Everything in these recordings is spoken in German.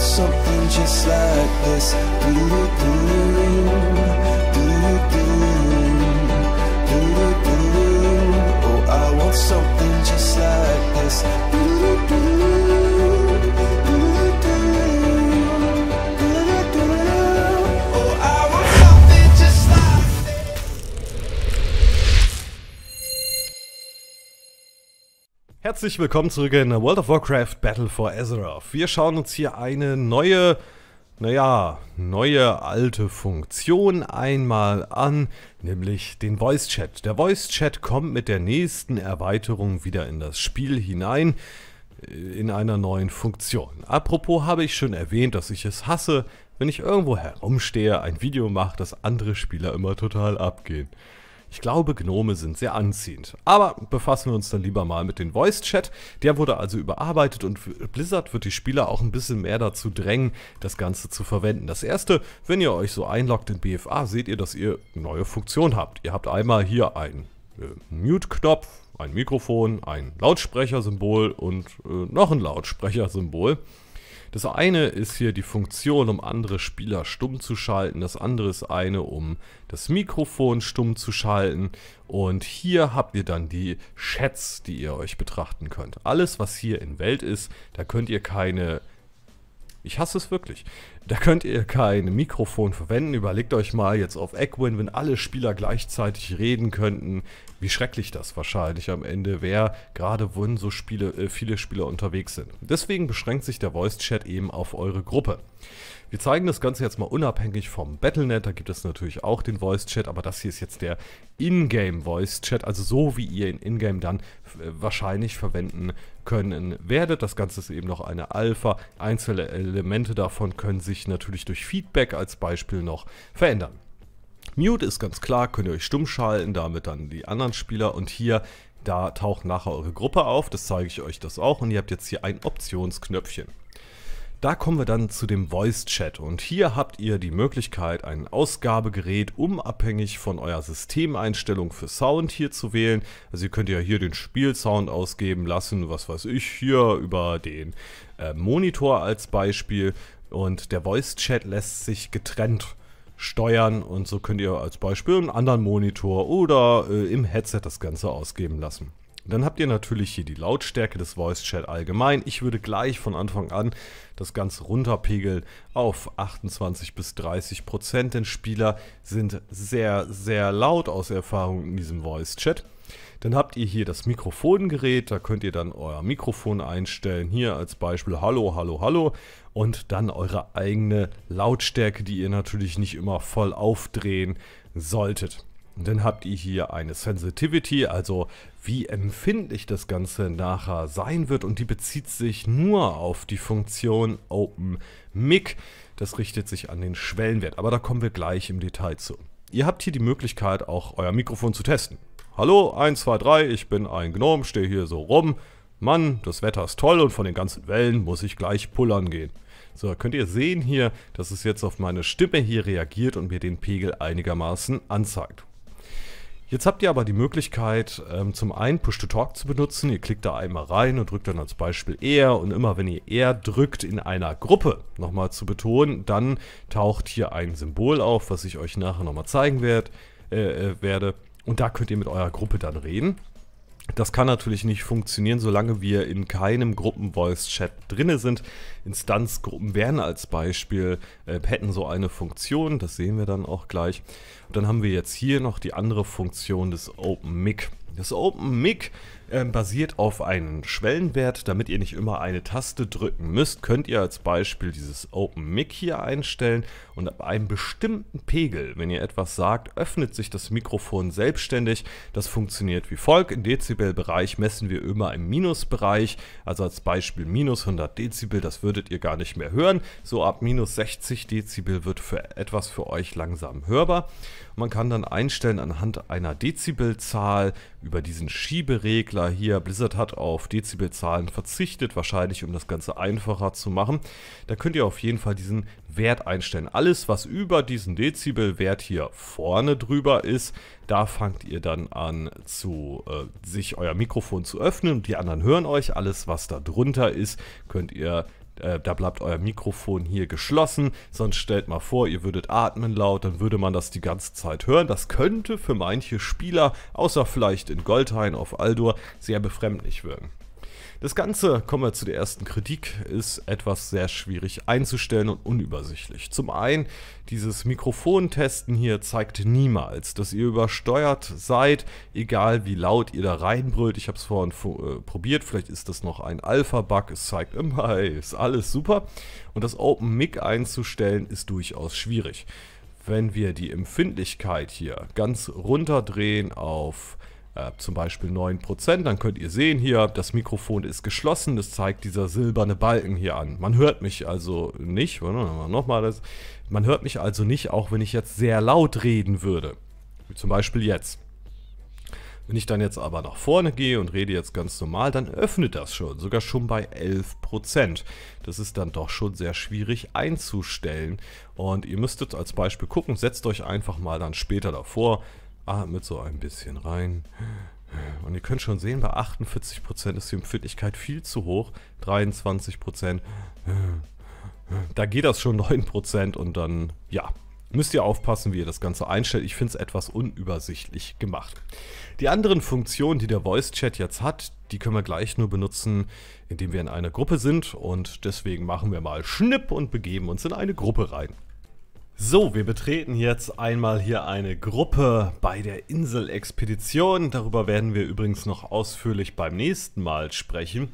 want something just like this. Do do do do do do do do. Oh, I want something just like this. Herzlich willkommen zurück in World of Warcraft Battle for Azeroth. Wir schauen uns hier eine neue, naja, neue alte Funktion einmal an, nämlich den Voice Chat. Der Voice Chat kommt mit der nächsten Erweiterung wieder in das Spiel hinein, äh, in einer neuen Funktion. Apropos habe ich schon erwähnt, dass ich es hasse, wenn ich irgendwo herumstehe, ein Video mache, das andere Spieler immer total abgehen. Ich glaube, Gnome sind sehr anziehend. Aber befassen wir uns dann lieber mal mit dem Voice Chat. Der wurde also überarbeitet und Blizzard wird die Spieler auch ein bisschen mehr dazu drängen, das Ganze zu verwenden. Das erste, wenn ihr euch so einloggt in BFA, seht ihr, dass ihr neue Funktionen habt. Ihr habt einmal hier einen äh, Mute-Knopf, ein Mikrofon, ein Lautsprechersymbol und äh, noch ein Lautsprechersymbol. symbol das eine ist hier die Funktion, um andere Spieler stumm zu schalten. Das andere ist eine, um das Mikrofon stumm zu schalten. Und hier habt ihr dann die Chats, die ihr euch betrachten könnt. Alles, was hier in Welt ist, da könnt ihr keine ich hasse es wirklich. Da könnt ihr kein Mikrofon verwenden. Überlegt euch mal jetzt auf Equin, wenn alle Spieler gleichzeitig reden könnten, wie schrecklich das wahrscheinlich am Ende wäre, gerade wenn so Spiele, äh, viele Spieler unterwegs sind. Deswegen beschränkt sich der Voice Chat eben auf eure Gruppe. Wir zeigen das Ganze jetzt mal unabhängig vom Battlenet. Da gibt es natürlich auch den Voice-Chat, aber das hier ist jetzt der Ingame Voice-Chat, also so wie ihr ihn Ingame dann äh, wahrscheinlich verwenden können werdet. Das Ganze ist eben noch eine Alpha. Einzelne Elemente davon können sich natürlich durch Feedback als Beispiel noch verändern. Mute ist ganz klar, könnt ihr euch stumm schalten, damit dann die anderen Spieler und hier da taucht nachher eure Gruppe auf, das zeige ich euch das auch und ihr habt jetzt hier ein Optionsknöpfchen. Da kommen wir dann zu dem Voice Chat und hier habt ihr die Möglichkeit, ein Ausgabegerät, unabhängig von eurer Systemeinstellung für Sound hier zu wählen. Also ihr könnt ja hier den Spielsound ausgeben lassen, was weiß ich, hier über den äh, Monitor als Beispiel. Und der Voice Chat lässt sich getrennt steuern und so könnt ihr als Beispiel einen anderen Monitor oder äh, im Headset das Ganze ausgeben lassen. Dann habt ihr natürlich hier die Lautstärke des Voice Chat allgemein. Ich würde gleich von Anfang an das Ganze runterpegeln auf 28 bis 30 Prozent, denn Spieler sind sehr, sehr laut aus Erfahrung in diesem Voice Chat. Dann habt ihr hier das Mikrofongerät, da könnt ihr dann euer Mikrofon einstellen. Hier als Beispiel Hallo, Hallo, Hallo. Und dann eure eigene Lautstärke, die ihr natürlich nicht immer voll aufdrehen solltet. Und Dann habt ihr hier eine Sensitivity, also wie empfindlich das Ganze nachher sein wird und die bezieht sich nur auf die Funktion OpenMic. Das richtet sich an den Schwellenwert, aber da kommen wir gleich im Detail zu. Ihr habt hier die Möglichkeit auch euer Mikrofon zu testen. Hallo, 1, 2, 3, ich bin ein Gnome, stehe hier so rum. Mann, das Wetter ist toll und von den ganzen Wellen muss ich gleich pullern gehen. So, könnt ihr sehen hier, dass es jetzt auf meine Stimme hier reagiert und mir den Pegel einigermaßen anzeigt. Jetzt habt ihr aber die Möglichkeit, ähm, zum einen Push-to-Talk zu benutzen. Ihr klickt da einmal rein und drückt dann als Beispiel R. Und immer wenn ihr R drückt in einer Gruppe, nochmal zu betonen, dann taucht hier ein Symbol auf, was ich euch nachher nochmal zeigen werd, äh, äh werde. Und da könnt ihr mit eurer Gruppe dann reden. Das kann natürlich nicht funktionieren, solange wir in keinem Gruppen-Voice-Chat drinne sind. Instanzgruppen wären als Beispiel, äh, e hätten so eine Funktion, das sehen wir dann auch gleich. Und dann haben wir jetzt hier noch die andere Funktion des Open Mic. Das Open Mic ähm, basiert auf einem Schwellenwert. Damit ihr nicht immer eine Taste drücken müsst, könnt ihr als Beispiel dieses Open Mic hier einstellen und ab einem bestimmten Pegel, wenn ihr etwas sagt, öffnet sich das Mikrofon selbstständig. Das funktioniert wie folgt. Im Dezibelbereich messen wir immer im Minusbereich, also als Beispiel minus 100 Dezibel, das würdet ihr gar nicht mehr hören. So ab minus 60 Dezibel wird für etwas für euch langsam hörbar. Man kann dann einstellen anhand einer Dezibelzahl über diesen Schieberegler Entwickler hier. Blizzard hat auf Dezibelzahlen verzichtet, wahrscheinlich um das Ganze einfacher zu machen. Da könnt ihr auf jeden Fall diesen Wert einstellen. Alles, was über diesen Dezibelwert hier vorne drüber ist, da fangt ihr dann an, zu, äh, sich euer Mikrofon zu öffnen. Die anderen hören euch. Alles, was da drunter ist, könnt ihr äh, da bleibt euer Mikrofon hier geschlossen. Sonst stellt mal vor, ihr würdet atmen laut, dann würde man das die ganze Zeit hören. Das könnte für manche Spieler, außer vielleicht in Goldhain auf Aldor, sehr befremdlich wirken. Das Ganze, kommen wir zu der ersten Kritik, ist etwas sehr schwierig einzustellen und unübersichtlich. Zum einen, dieses Mikrofontesten hier zeigt niemals, dass ihr übersteuert seid, egal wie laut ihr da reinbrüllt. Ich habe es vorhin äh, probiert, vielleicht ist das noch ein Alpha-Bug, es zeigt immer, hey, ist alles super. Und das Open Mic einzustellen ist durchaus schwierig. Wenn wir die Empfindlichkeit hier ganz runterdrehen auf äh, zum Beispiel 9%, dann könnt ihr sehen hier, das Mikrofon ist geschlossen, das zeigt dieser silberne Balken hier an. Man hört mich also nicht, nochmal das, man hört mich also nicht, auch wenn ich jetzt sehr laut reden würde, wie zum Beispiel jetzt. Wenn ich dann jetzt aber nach vorne gehe und rede jetzt ganz normal, dann öffnet das schon, sogar schon bei 11%. Das ist dann doch schon sehr schwierig einzustellen und ihr müsstet als Beispiel gucken, setzt euch einfach mal dann später davor, Atmet so ein bisschen rein. Und ihr könnt schon sehen, bei 48% ist die Empfindlichkeit viel zu hoch. 23%. Da geht das schon 9% und dann, ja, müsst ihr aufpassen, wie ihr das Ganze einstellt. Ich finde es etwas unübersichtlich gemacht. Die anderen Funktionen, die der Voice Chat jetzt hat, die können wir gleich nur benutzen, indem wir in einer Gruppe sind. Und deswegen machen wir mal Schnipp und begeben uns in eine Gruppe rein. So, wir betreten jetzt einmal hier eine Gruppe bei der Insel-Expedition. Darüber werden wir übrigens noch ausführlich beim nächsten Mal sprechen.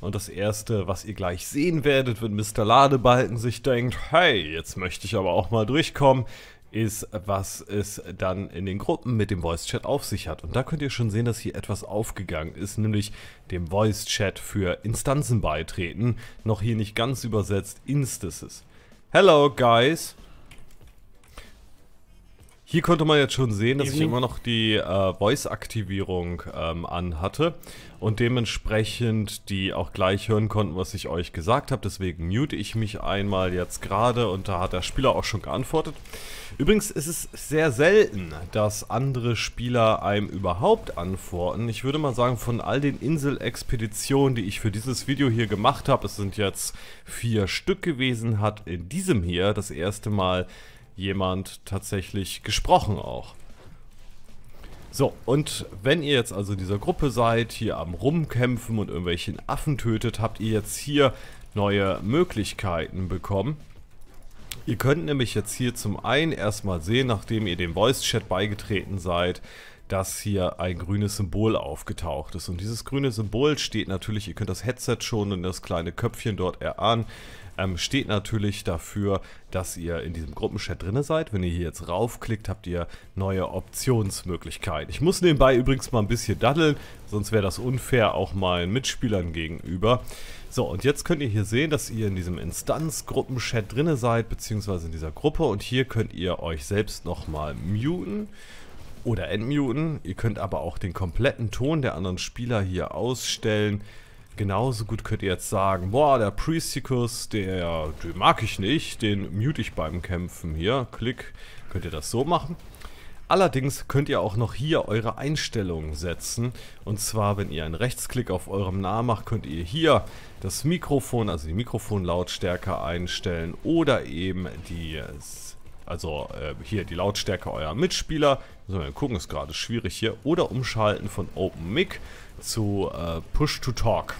Und das erste, was ihr gleich sehen werdet, wenn Mr. Ladebalken sich denkt, hey, jetzt möchte ich aber auch mal durchkommen, ist, was es dann in den Gruppen mit dem Voice Chat auf sich hat. Und da könnt ihr schon sehen, dass hier etwas aufgegangen ist, nämlich dem Voice Chat für Instanzen beitreten. Noch hier nicht ganz übersetzt, Instances. Hello, guys. Hier konnte man jetzt schon sehen, dass ich immer noch die äh, Voice-Aktivierung ähm, an hatte und dementsprechend die auch gleich hören konnten, was ich euch gesagt habe. Deswegen mute ich mich einmal jetzt gerade und da hat der Spieler auch schon geantwortet. Übrigens ist es sehr selten, dass andere Spieler einem überhaupt antworten. Ich würde mal sagen, von all den Insel-Expeditionen, die ich für dieses Video hier gemacht habe, es sind jetzt vier Stück gewesen, hat in diesem hier das erste Mal jemand tatsächlich gesprochen auch. So, und wenn ihr jetzt also in dieser Gruppe seid, hier am Rumkämpfen und irgendwelchen Affen tötet, habt ihr jetzt hier neue Möglichkeiten bekommen. Ihr könnt nämlich jetzt hier zum einen erstmal sehen, nachdem ihr dem Voice-Chat beigetreten seid, dass hier ein grünes Symbol aufgetaucht ist. Und dieses grüne Symbol steht natürlich, ihr könnt das Headset schon und das kleine Köpfchen dort erahnen, ähm, steht natürlich dafür, dass ihr in diesem Gruppenchat drin seid. Wenn ihr hier jetzt raufklickt, habt ihr neue Optionsmöglichkeiten. Ich muss nebenbei übrigens mal ein bisschen daddeln, sonst wäre das unfair auch meinen Mitspielern gegenüber. So, und jetzt könnt ihr hier sehen, dass ihr in diesem Instanz-Gruppenchat drin seid, beziehungsweise in dieser Gruppe. Und hier könnt ihr euch selbst nochmal muten oder entmuten. Ihr könnt aber auch den kompletten Ton der anderen Spieler hier ausstellen. Genauso gut könnt ihr jetzt sagen, boah, der Priesticus, der, den mag ich nicht, den mute ich beim Kämpfen hier. Klick, könnt ihr das so machen. Allerdings könnt ihr auch noch hier eure Einstellungen setzen. Und zwar, wenn ihr einen Rechtsklick auf eurem Namen macht, könnt ihr hier das Mikrofon, also die Mikrofonlautstärke einstellen oder eben die also äh, hier die Lautstärke eurer Mitspieler. Müssen wir gucken, ist gerade schwierig hier. Oder umschalten von Open Mic zu äh, Push to Talk.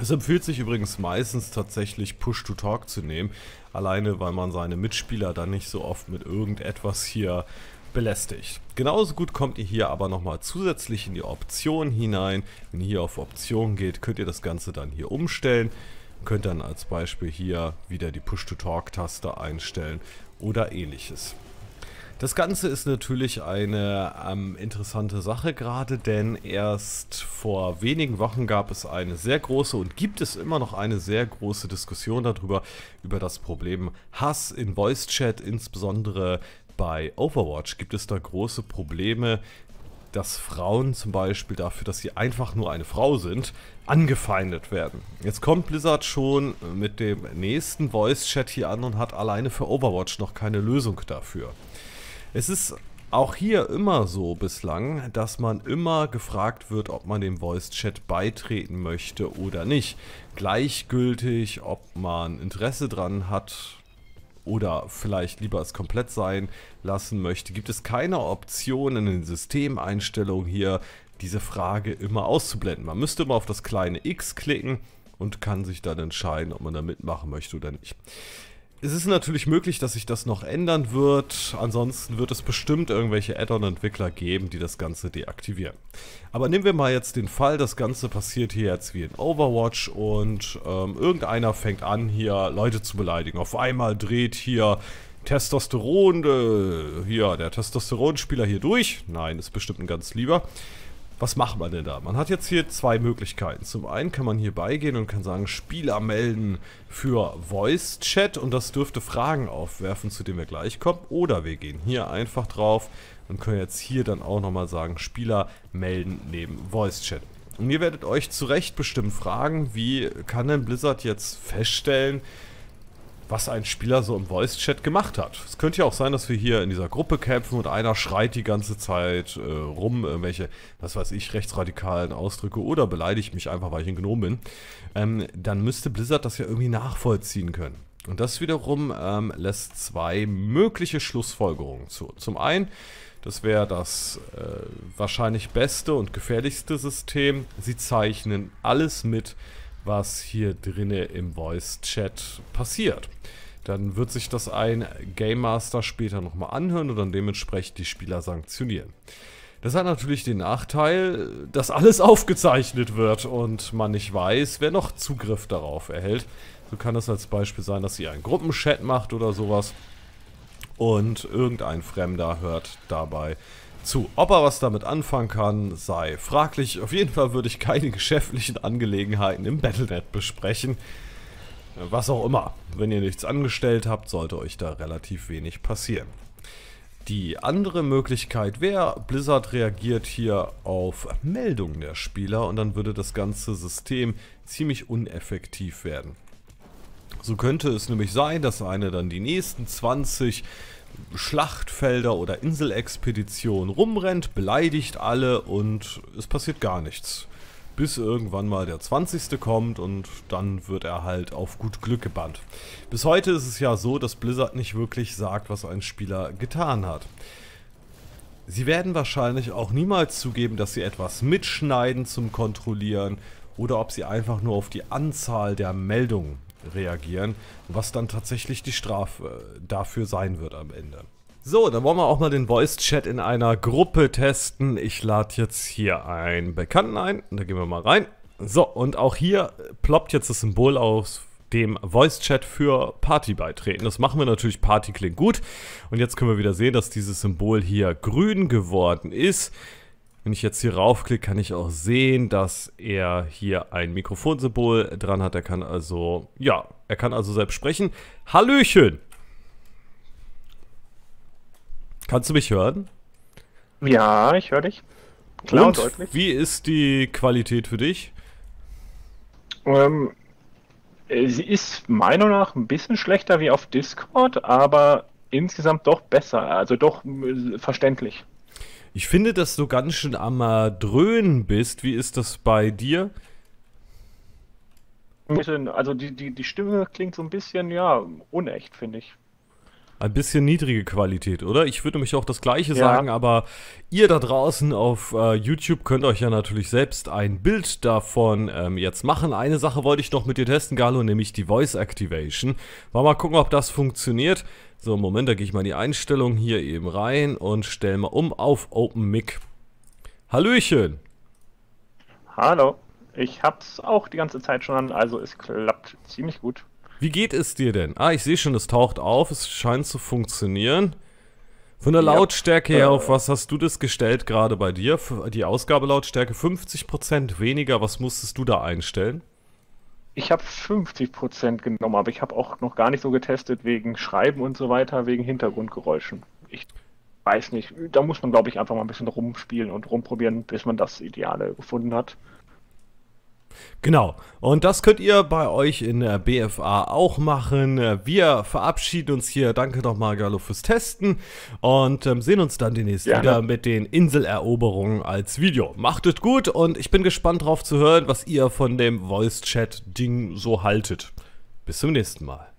Es empfiehlt sich übrigens meistens tatsächlich Push to Talk zu nehmen. Alleine, weil man seine Mitspieler dann nicht so oft mit irgendetwas hier belästigt. Genauso gut kommt ihr hier aber nochmal zusätzlich in die Optionen hinein. Wenn ihr hier auf Optionen geht, könnt ihr das Ganze dann hier umstellen. Könnt dann als Beispiel hier wieder die Push-to-Talk-Taste einstellen oder ähnliches. Das Ganze ist natürlich eine ähm, interessante Sache gerade, denn erst vor wenigen Wochen gab es eine sehr große und gibt es immer noch eine sehr große Diskussion darüber, über das Problem Hass in Voice Chat, insbesondere bei Overwatch gibt es da große Probleme, dass Frauen zum Beispiel dafür, dass sie einfach nur eine Frau sind, angefeindet werden. Jetzt kommt Blizzard schon mit dem nächsten Voice-Chat hier an und hat alleine für Overwatch noch keine Lösung dafür. Es ist auch hier immer so bislang, dass man immer gefragt wird, ob man dem Voice-Chat beitreten möchte oder nicht. Gleichgültig, ob man Interesse dran hat oder vielleicht lieber es komplett sein lassen möchte, gibt es keine Option in den Systemeinstellungen hier, diese Frage immer auszublenden. Man müsste immer auf das kleine X klicken und kann sich dann entscheiden, ob man da mitmachen möchte oder nicht es ist natürlich möglich, dass sich das noch ändern wird. Ansonsten wird es bestimmt irgendwelche Add-on-Entwickler geben, die das Ganze deaktivieren. Aber nehmen wir mal jetzt den Fall, das Ganze passiert hier jetzt wie in Overwatch und ähm, irgendeiner fängt an, hier Leute zu beleidigen. Auf einmal dreht hier Testosteron, äh, hier der Testosteronspieler hier durch. Nein, ist bestimmt ein ganz lieber. Was macht man denn da? Man hat jetzt hier zwei Möglichkeiten. Zum einen kann man hier beigehen und kann sagen, Spieler melden für Voice Chat und das dürfte Fragen aufwerfen, zu denen wir gleich kommen. Oder wir gehen hier einfach drauf und können jetzt hier dann auch nochmal sagen, Spieler melden neben Voice Chat. Und ihr werdet euch zu Recht bestimmt fragen, wie kann denn Blizzard jetzt feststellen, was ein Spieler so im Voice-Chat gemacht hat. Es könnte ja auch sein, dass wir hier in dieser Gruppe kämpfen und einer schreit die ganze Zeit äh, rum, irgendwelche, was weiß ich, rechtsradikalen Ausdrücke oder beleidigt mich einfach, weil ich ein Gnome bin. Ähm, dann müsste Blizzard das ja irgendwie nachvollziehen können. Und das wiederum ähm, lässt zwei mögliche Schlussfolgerungen zu. Zum einen, das wäre das äh, wahrscheinlich beste und gefährlichste System. Sie zeichnen alles mit, was hier drinne im Voice-Chat passiert. Dann wird sich das ein Game Master später nochmal anhören und dann dementsprechend die Spieler sanktionieren. Das hat natürlich den Nachteil, dass alles aufgezeichnet wird und man nicht weiß, wer noch Zugriff darauf erhält. So kann es als Beispiel sein, dass ihr einen Gruppenchat macht oder sowas und irgendein Fremder hört dabei zu ob er was damit anfangen kann, sei fraglich. Auf jeden Fall würde ich keine geschäftlichen Angelegenheiten im Battlenet besprechen. Was auch immer. Wenn ihr nichts angestellt habt, sollte euch da relativ wenig passieren. Die andere Möglichkeit wäre, Blizzard reagiert hier auf Meldungen der Spieler und dann würde das ganze System ziemlich uneffektiv werden. So könnte es nämlich sein, dass einer dann die nächsten 20 Schlachtfelder oder Inselexpeditionen rumrennt, beleidigt alle und es passiert gar nichts. Bis irgendwann mal der 20. kommt und dann wird er halt auf gut Glück gebannt. Bis heute ist es ja so, dass Blizzard nicht wirklich sagt, was ein Spieler getan hat. Sie werden wahrscheinlich auch niemals zugeben, dass sie etwas mitschneiden zum Kontrollieren oder ob sie einfach nur auf die Anzahl der Meldungen reagieren, was dann tatsächlich die Strafe äh, dafür sein wird am Ende. So, dann wollen wir auch mal den Voice-Chat in einer Gruppe testen. Ich lade jetzt hier einen Bekannten ein. Da gehen wir mal rein. So, und auch hier ploppt jetzt das Symbol aus dem Voice-Chat für Party beitreten. Das machen wir natürlich, Party klingt gut. Und jetzt können wir wieder sehen, dass dieses Symbol hier grün geworden ist. Wenn ich jetzt hier raufklicke, kann ich auch sehen, dass er hier ein Mikrofonsymbol dran hat. Er kann also, ja, er kann also selbst sprechen. Hallöchen! Kannst du mich hören? Ja, ich höre dich. Klar und, deutlich. Wie ist die Qualität für dich? Ähm, sie ist meiner Meinung nach ein bisschen schlechter wie auf Discord, aber insgesamt doch besser, also doch äh, verständlich. Ich finde, dass du ganz schön am äh, Dröhnen bist. Wie ist das bei dir? Also die, die, die Stimme klingt so ein bisschen, ja, unecht, finde ich ein bisschen niedrige Qualität, oder? Ich würde nämlich auch das Gleiche ja. sagen, aber ihr da draußen auf äh, YouTube könnt euch ja natürlich selbst ein Bild davon ähm, jetzt machen. Eine Sache wollte ich noch mit dir testen, Galo, nämlich die Voice Activation. Mal, mal gucken, ob das funktioniert. So, Moment, da gehe ich mal in die Einstellung hier eben rein und stelle mal um auf Open Mic. Hallöchen! Hallo, ich hab's auch die ganze Zeit schon an, also es klappt ziemlich gut. Wie geht es dir denn? Ah, ich sehe schon, es taucht auf, es scheint zu funktionieren. Von der Lautstärke her, äh. auf was hast du das gestellt gerade bei dir? Die Ausgabelautstärke 50% weniger, was musstest du da einstellen? Ich habe 50% genommen, aber ich habe auch noch gar nicht so getestet wegen Schreiben und so weiter, wegen Hintergrundgeräuschen. Ich weiß nicht, da muss man glaube ich einfach mal ein bisschen rumspielen und rumprobieren, bis man das Ideale gefunden hat. Genau, und das könnt ihr bei euch in der BFA auch machen. Wir verabschieden uns hier. Danke nochmal, Gallo, fürs Testen und ähm, sehen uns dann demnächst ja, wieder ne? mit den Inseleroberungen als Video. Macht es gut und ich bin gespannt drauf zu hören, was ihr von dem Voice-Chat-Ding so haltet. Bis zum nächsten Mal.